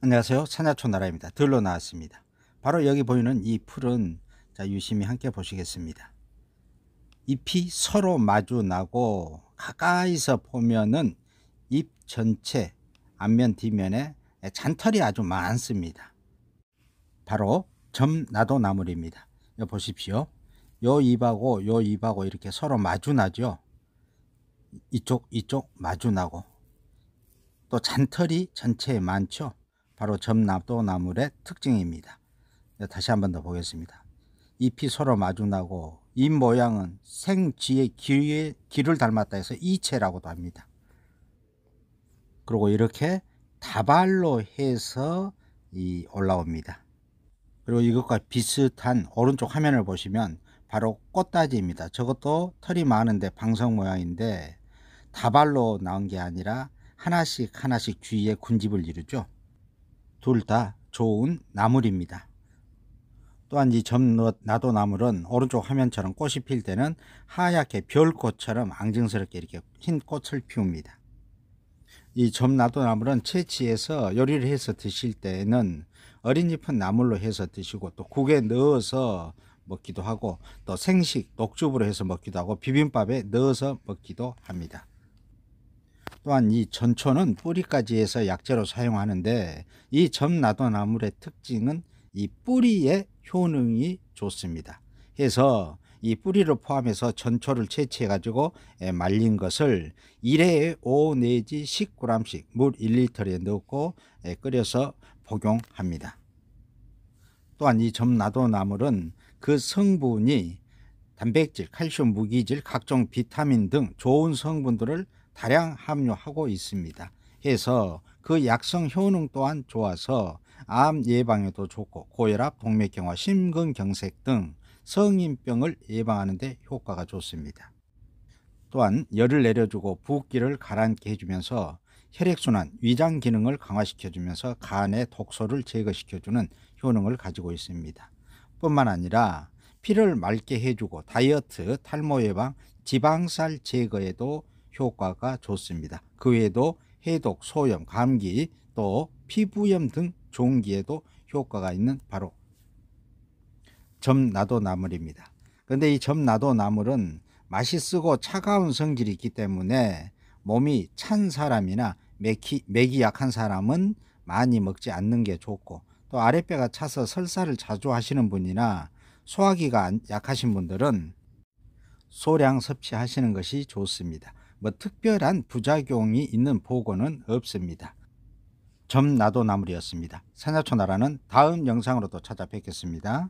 안녕하세요. 산야초 나라입니다. 들러 나왔습니다. 바로 여기 보이는 이 풀은 자 유심히 함께 보시겠습니다. 잎이 서로 마주 나고 가까이서 보면은 잎 전체 앞면 뒷면에 잔털이 아주 많습니다. 바로 점나도 나물입니다. 여 보십시오. 요 잎하고 요 잎하고 이렇게 서로 마주 나죠. 이쪽 이쪽 마주 나고 또 잔털이 전체에 많죠. 바로 점납도나물의 특징입니다. 네, 다시 한번 더 보겠습니다. 잎이 서로 마주나고 잎 모양은 생쥐의 귀에, 귀를 닮았다 해서 이체라고도 합니다. 그리고 이렇게 다발로 해서 이 올라옵니다. 그리고 이것과 비슷한 오른쪽 화면을 보시면 바로 꽃다지입니다. 저것도 털이 많은데 방석 모양인데 다발로 나온 게 아니라 하나씩 하나씩 주위에 군집을 이루죠. 둘다 좋은 나물입니다. 또한 이 점나도 나물은 오른쪽 화면처럼 꽃이 필 때는 하얗게 별꽃처럼 앙증스럽게 이렇게 흰 꽃을 피웁니다. 이 점나도 나물은 채취해서 요리를 해서 드실 때는 어린 잎은 나물로 해서 드시고 또 국에 넣어서 먹기도 하고 또 생식 녹즙으로 해서 먹기도 하고 비빔밥에 넣어서 먹기도 합니다. 또한 이 전초는 뿌리까지 해서 약재로 사용하는데 이 점나도나물의 특징은 이 뿌리의 효능이 좋습니다. 해서 이 뿌리를 포함해서 전초를 채취해 가지고 말린 것을 1회에 5 내지 10g씩 물 1리터에 넣고 끓여서 복용합니다. 또한 이 점나도나물은 그 성분이 단백질, 칼슘, 무기질, 각종 비타민 등 좋은 성분들을 다량 함유하고 있습니다. 해서 그 약성 효능 또한 좋아서 암 예방에도 좋고 고혈압, 동맥경화, 심근경색 등 성인병을 예방하는 데 효과가 좋습니다. 또한 열을 내려주고 붓기를 가라앉게 해주면서 혈액순환, 위장 기능을 강화시켜주면서 간의 독소를 제거시켜주는 효능을 가지고 있습니다. 뿐만 아니라 피를 맑게 해주고 다이어트, 탈모 예방, 지방살 제거에도 효과가 좋습니다. 그 외에도 해독, 소염, 감기, 또 피부염 등 종기에도 효과가 있는 바로 점나도나물입니다. 근데 이 점나도나물은 맛이 쓰고 차가운 성질이 있기 때문에 몸이 찬 사람이나 맥이, 맥이 약한 사람은 많이 먹지 않는 게 좋고 또 아랫배가 차서 설사를 자주 하시는 분이나 소화기가 약하신 분들은 소량 섭취하시는 것이 좋습니다. 뭐 특별한 부작용이 있는 보고는 없습니다. 점나도 나물이었습니다. 산야초나라는 다음 영상으로도 찾아뵙겠습니다.